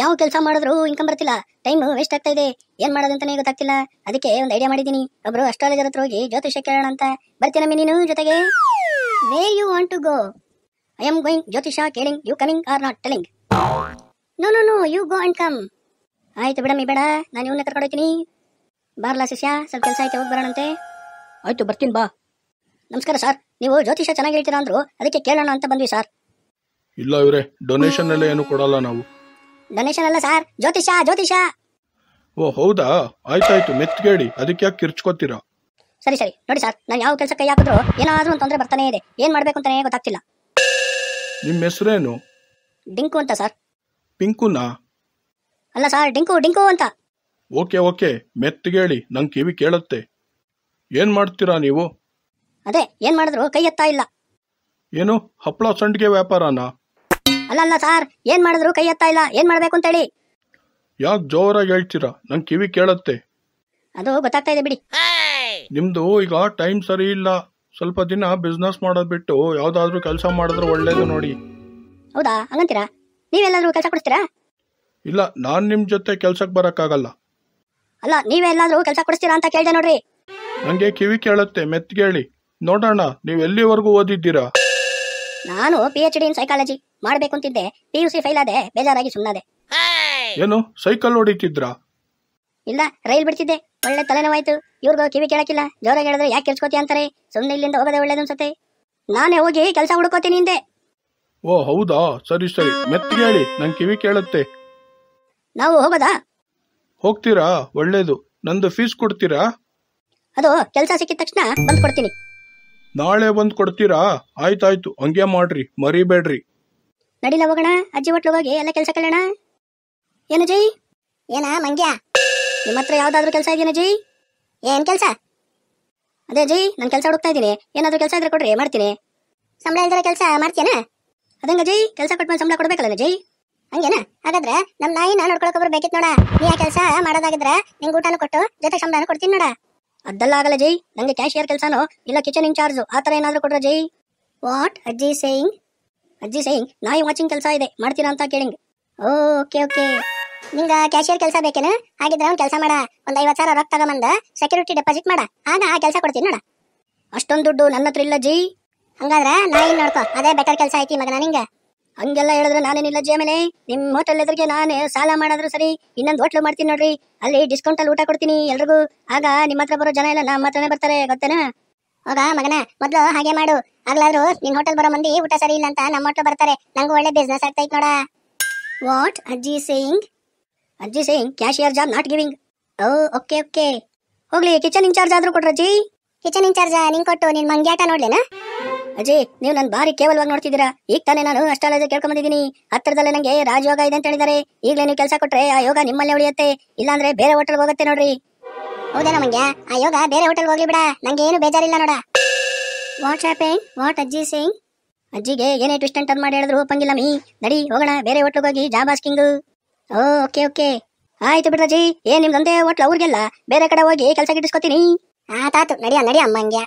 ಯಾವ ಕೆಲಸ ಮಾಡಿದ್ರು ಇನ್ಕಮ್ ಬರ್ತಿಲ್ಲ ಟೈಮ್ ವೇಸ್ಟ್ ಆಗ್ತಾ ಇದೆ ಏನ್ ಮಾಡೋದಂತಾನೆ ಗೊತ್ತಾಗ್ತಿಲ್ಲ ಅದಕ್ಕೆ ಒಂದು ಐಡಿಯಾ ಮಾಡಿದ್ದೀನಿ ಒಬ್ರು ಅಸ್ಟ್ರಾಲಜರ್ ಹತ್ರ ಹೋಗಿ ಜ್ಯೋತಿಷ್ಯ ಕೇಳೋಣ ಅಂತ ಬರ್ತೀನಿ ನೀನು ಜೊತೆಗೆ where you want to go I am going ಜ್ಯೋತಿಷ ಕೇಳಿಂಗ್ you coming are not telling no no no you go and come ಆಯ್ತು ಬಿಡಮ್ಮಿ ಬೇಡ ನಾನು ಇವನ್ನ ಕರ್ಕೊಡೋತೀನಿ ಬಾರ್ಲಾ ಶಿಷ್ಯ ಸ್ವಲ್ಪ ಕೆಲಸ ಆಯ್ತು ಹೋಗಿ ಬರೋಣಂತೆ ಆಯ್ತು ಬರ್ತೀನಿ ಬಾ ನಮಸ್ಕಾರ ಸರ್ ನೀವು ಜ್ಯೋತಿಷ ಚೆನ್ನಾಗಿ ಹೇಳ್ತೀರಾ ಅಂದ್ರು ಅದಕ್ಕೆ ಕೇಳೋಣ ಅಂತ ಬಂದ್ವಿ ಸರ್ ಇಲ್ಲ ಇವರೇ ಡೊನೇಷನ್ ಎಲ್ಲ ಏನು ಕೊಡಲ್ಲ ನಾವು ಡೊನೇಷನ್ ಅಲ್ಲ ಸರ್ ಜ್ಯೋತಿಷ ಜ್ಯೋತಿಷ ಓ ಹೌದಾ ಆಯ್ತಾಯ್ತು ಮೆತ್ಗೇಡಿ ಅದಕ್ಕೆ ಯಾಕೆ ಕಿರ್ಚ್ಕೋತೀರಾ ಸರಿ ಸರಿ ನೋಡಿ ಸರ್ ನಾನು ಯಾವ ಕೆಲಸ ಕೈ ಹಾಕಿದ್ರು ಏನಾದರೂ ಒಂದು ತೊಂದರೆ ಬರ್ತಾನೆ ಇದೆ ಏನು ಮಾಡಬೇಕು ಅಂತಾನೆ ಗೊತ್ತಾಗ್ತಿಲ್ಲ ನಿಮ್ಮ ಹೆಸರೇನು ಡಿಂಕು ಅಂತ ಸರ್ ಪಿಂಕುನಾ ಅಲ್ಲ ಸರ್ ಡಿಂಕು ಡಿಂಕು ಅಂತ ಓಕೆ ಓಕೆ ಮೆತ್ತಗೇಳಿ ನಂಗೆ ಕಿವಿ ಕೇಳುತ್ತೆ ಏನು ಮಾಡ್ತೀರಾ ನೀವು ಅದೇ ಏನು ಮಾಡಿದ್ರು ಕೈ ಎತ್ತಾ ಇಲ್ಲ ಏನು ಹಪ್ಪಳ ಸಂಡಿಗೆ ವ್ಯಾಪಾರನಾ ಅಲ್ಲಲ್ಲ ಸಾರ್ ಏನ್ ಮಾಡಿದ್ರು ಕೈ ಎತ್ತಾ ಇಲ್ಲ ಏನ್ ಮಾಡ್ಬೇಕು ಅಂತ ಹೇಳಿ ಯಾಕೆ ಜೋರಾಗಿ ಹೇಳ್ತೀರಾ ನಂಗೆ ಕಿವಿ ಕೇಳುತ್ತೆ ಅದು ಗೊತ್ತಾಗ್ತಾ ಇದೆ ಬಿಡಿ ನಿಮ್ದು ಈಗ ಟೈಮ್ ಸರಿ ಇಲ್ಲ ಸ್ವಲ್ಪ ದಿನ ಬಿಸ್ನೆಸ್ ಮಾಡೋದ್ ಬಿಟ್ಟು ಯಾವ್ದಾದ್ರು ಕೆಲಸ ಮಾಡಿದ್ರೆ ಒಳ್ಳೇದು ನೋಡಿ ಹೌದಾ ಹಂಗಂತೀರಾ ನೀವೆಲ್ಲಾದ್ರೂ ಕೆಲಸ ಕೊಡ್ತೀರಾ ಇಲ್ಲ ನಾನ್ ನಿಮ್ ಜೊತೆ ಕೆಲ್ಸಕ್ಕೆ ಬರಕ್ಕಾಗಲ್ಲ ಅಲ್ಲ ನೀವೇ ಕೆಲಸ ಕೊಡ್ತೀರಾ ಅಂತ ಕೇಳಿದೆ ನೋಡ್ರಿ ನಂಗೆ ಕಿವಿ ಕೇಳುತ್ತೆ ಹೇಳಿ ನೋಡೋಣ ನೀವು ಎಲ್ಲಿವರೆಗೂ ಓದಿದ್ದೀರಾ ನಾನು P H D in psychology ಮಾಡ್ಬೇಕು ಅಂತಿದ್ದೆ ಪಿ ಯು ಸಿ ಫೈಲ್ ಆದೆ ಬೇಜಾರಾಗಿ ಸುಮ್ಮನಾದೆ ಏನು ಸೈಕಲ್ ಹೊಡಿತಿದ್ರ ಇಲ್ಲ ರೈಲ್ ಬಿಡ್ತಿದ್ದೆ ಒಳ್ಳೆ ತಲೆನೋವಾಯ್ತು ಇವ್ರಿಗೂ ಕಿವಿ ಕೇಳಕ್ಕಿಲ್ಲ ಜೋರಾಗಿ ಹೇಳಿದ್ರೆ ಯಾಕೆ ಕೆಲ್ಸ್ಕೋತಿ ಅಂತಾರೆ ಸುಮ್ಮನೆ ಇಲ್ಲಿಂದ ಹೋಗೋದೇ ಅನ್ಸುತ್ತೆ ನಾನೇ ಹೋಗಿ ಕೆಲಸ ಹುಡುಕೋತೀನಿ ಹಿಂದೆ ಓ ಹೌದಾ ಸರಿ ಸರಿ ಮತ್ತೆ ಹೇಳಿ ನನ್ ಕಿವಿ ಕೇಳುತ್ತೆ ನಾವು ಹೋಗೋದಾ ಹೋಗ್ತೀರಾ ಒಳ್ಳೇದು ನಂದು ಫೀಸ್ ಕೊಡ್ತೀರಾ ಅದು ಕೆಲಸ ಸಿಕ್ಕಿದ ತಕ್ಷಣ ಬಂದ್ ಕೊಡ್ತೀನಿ ನಾಳೆ ಬಂದ್ ಕೊಡ್ತೀರಾ ಆಯ್ತಾಯ್ತು ಹಂಗೆ ಮಾಡ್ರಿ ಮರಿಬೇಡ್ರಿ ನಡಿಲ ಹೋಗೋಣ ಅಜ್ಜಿ ಹೋಗಿ ಎಲ್ಲ ಕೆಲಸ ಕೇಳೋಣ ಏನು ಜೈ ಏನ ಮಂಗ್ಯ ನಿಮ್ಮ ಹತ್ರ ಯಾವ್ದಾದ್ರು ಕೆಲಸ ಇದೆಯಾ ಜೈ ಏನ್ ಕೆಲಸ ಅದೇ ಜೈ ನಾನು ಕೆಲಸ ಹುಡುಕ್ತಾ ಇದ್ದೀನಿ ಏನಾದರೂ ಕೆಲಸ ಇದ್ರೆ ಕೊಡ್ರಿ ಮಾಡ್ತೀನಿ ಸಂಬಳ ಇದ್ರೆ ಕೆಲಸ ಮಾಡ್ತೀನ ಅದಂಗ ಜೈ ಕೆಲಸ ಕೊಟ್ಮೇಲೆ ಸಂಬಳ ಕೊಡ್ಬೇಕಲ್ಲ ಜೈ ಹಂಗೇನಾ ಹಾಗಾದ್ರೆ ನಮ್ಮ ನಾಯಿ ನಾನು ನೋಡ್ಕೊಳಕ್ ಒಬ್ರು ಬೇಕಿತ್ತು ನೋಡ ನೀ ಆ ಕೆಲಸ ಮಾಡೋದಾಗಿದ್ರೆ ನಿಂಗೆ ಊಟನೂ ಕೊಟ್ಟು ಜೊತೆ ಸಂಬಳ ಕೊಡ್ತೀನಿ ನೋಡ ಅದೆಲ್ಲ ಆಗಲ್ಲ ಜೈ ನಂಗೆ ಕ್ಯಾಶಿಯರ್ ಕೆಲಸನೋ ಇಲ್ಲ ಕಿಚನ್ ಚಾರ್ಜು ಆ ಥರ ಏನಾದರೂ ಕೊಡ್ರ ಜೈ ವಾಟ್ ಅಜ್ಜಿ ಸೇಯಿಂಗ್ ಅಜ್ಜಿ ಸೇಯಿಂಗ್ ನಾಯಿ ವಾಚಿಂಗ್ ಕೆಲಸ ಇದೆ ಮಾಡ್ತೀರಾ ಅಂತ ಕೇಳಿಂಗ್ ಓಕೆ ಓಕೆ ನಿಂಗ ಕ್ಯಾಶಿಯರ್ ಕೆಲಸ ಬೇಕೇನ ಹಾಗಿದ್ರೆ ಅವ್ನು ಕೆಲಸ ಮಾಡ ಒಂದು ಐವತ್ತು ಸಾವಿರ ರೊಕ್ಕ ತಗೊಂಬಂದ ಸೆಕ್ಯೂರಿಟಿ ಡೆಪಾಸಿಟ್ ಮಾಡ ಆಗ ಆ ಕೆಲಸ ಕೊಡ್ತೀನಿ ನೋಡ ಅಷ್ಟೊಂದು ದುಡ್ಡು ನನ್ನ ಹತ್ರ ಇಲ್ಲ ಜಿ ಹಂಗಾದ್ರೆ ನಾಯಿ ನೋಡ್ಕೊ ಅದೇ ಬೆಟರ್ ಕೆಲಸ ಐತಿ ಮಗನ ನಿಂಗೆ ಹಂಗೆಲ್ಲ ಹೇಳಿದ್ರೆ ನಾನೇನಿಲ್ಲ ಜಿ ಆಮೇಲೆ ನಿಮ್ಮ ಹೋಟೆಲ್ ಎದುರಿಗೆ ನಾನೇ ಸಾಲ ಮಾಡಿದ್ರು ಸರಿ ಇನ್ನೊಂದು ಹೋಟ್ಲು ಮಾಡ್ತೀನಿ ನೋಡ್ರಿ ಅಲ್ಲಿ ಡಿಸ್ಕೌಂಟ್ ಅಲ್ಲಿ ಊಟ ಕೊಡ್ತೀನಿ ಎಲ್ರಿಗೂ ಆಗ ನಿಮ್ಮ ಹತ್ರ ಬರೋ ಜನ ಇಲ್ಲ ನಮ್ಮ ಹತ್ರನೇ ಬರ್ತಾರೆ ಗೊತ್ತೇನ ಹೋಗ ಮಗನ ಮೊದ್ಲು ಹಾಗೆ ಮಾಡು ಆಗ್ಲಾದ್ರು ನಿನ್ ಹೋಟೆಲ್ ಬರೋ ಮಂದಿ ಊಟ ಸರಿ ಇಲ್ಲ ಅಂತ ನಮ್ಮ ಹೋಟೆಲ್ ಬರ್ತಾರೆ ನಂಗೆ ಒಳ್ಳೆ ಬಿಸ್ನೆಸ್ ಆಗ್ತೈತಿ ನೋಡ ವಾಟ್ ಅಜ್ಜಿ ಸೇಯಿಂಗ್ ಅಜ್ಜಿ saying cashier job not giving oh okay okay ಹೋಗ್ಲಿ ಕಿಚನ್ ಇನ್ಚಾರ್ಜ್ ಆದ್ರೂ ಅಜ್ಜಿ ಕಿಚನ್ ಇನ್ಚಾರ್ಜ್ ನಿಂಗೆ ಕೊಟ್ಟು ನಿನ್ ಮಂಗ್ಯಾಟ ನೋಡ್ಲೇನಾ ಅಜ್ಜಿ ನೀವು ನನ್ ಬಾರಿ ಕೇವಲವಾಗಿ ನೋಡ್ತಿದ್ದೀರಾ ಈಗ ತಾನೇ ನಾನು ಅಷ್ಟಾಲ ಕೇಳ್ಕೊಂಡಿದ್ದೀನಿ ಹತ್ತಿರದಲ್ಲೇ ನನಗೆ ರಾಜಯೋಗ ಇದೆ ಅಂತ ಹೇಳಿದ್ದಾರೆ ಈಗಲೇ ನೀವು ಕೆಲಸ ಕೊಟ್ರೆ ಆ ಯೋಗ ನಿಮ್ಮಲ್ಲೇ ಉಳಿಯುತ್ತೆ ಇಲ್ಲಾಂದ್ರೆ ಬೇರೆ ಹೋಟೆಲ್ಗೆ ಹೋಗುತ್ತೆ ನೋಡ್ರಿ ಹೌದಾ ಮಂಗ್ಯಾ ಆ ಯೋಗ ಬೇರೆ ಹೋಟೆಲ್ಗೆ ಹೋಗ್ಲಿ ಬಿಡ ನಂಗೆ ಏನು ಬೇಜಾರಿಲ್ಲ ನೋಡ ವಾಟ್ಸ್ ಶಾಪಿಂಗ್ ವಾಟ್ ಅಜ್ಜಿ ಸಿಂಗ್ ಅಜ್ಜಿಗೆ ಏನೇ ಟ್ವಿಸ್ಟ್ ಅಂತ ಮಾಡಿ ಹೇಳಿದ್ರು ಒಪ್ಪಂಗಿಲ್ಲ ಮೀ ನಡಿ ಹೋಗೋಣ ಬೇರೆ ಹೋಟ್ಲಿಗೆ ಹೋಗಿ ಜಾಬ್ ಆಸ್ಕಿಂಗ್ ಓಕೆ ಓಕೆ ಆಯ್ತು ಬಿಡ್ರಜ್ಜಿ ಏನ್ ನಿಮ್ದೊಂದೇ ಹೋಟ್ಲ ಅವ್ರಿಗೆಲ್ಲ ಬೇರೆ ಕಡೆ ಹೋಗಿ ಕೆಲಸ ಗಿಟ್ಟಿಸ್ಕೊತೀನಿ ಆತಾತು ನಡಿಯ ನಡಿಯ ಅಮ್ಮಂಗ್ಯ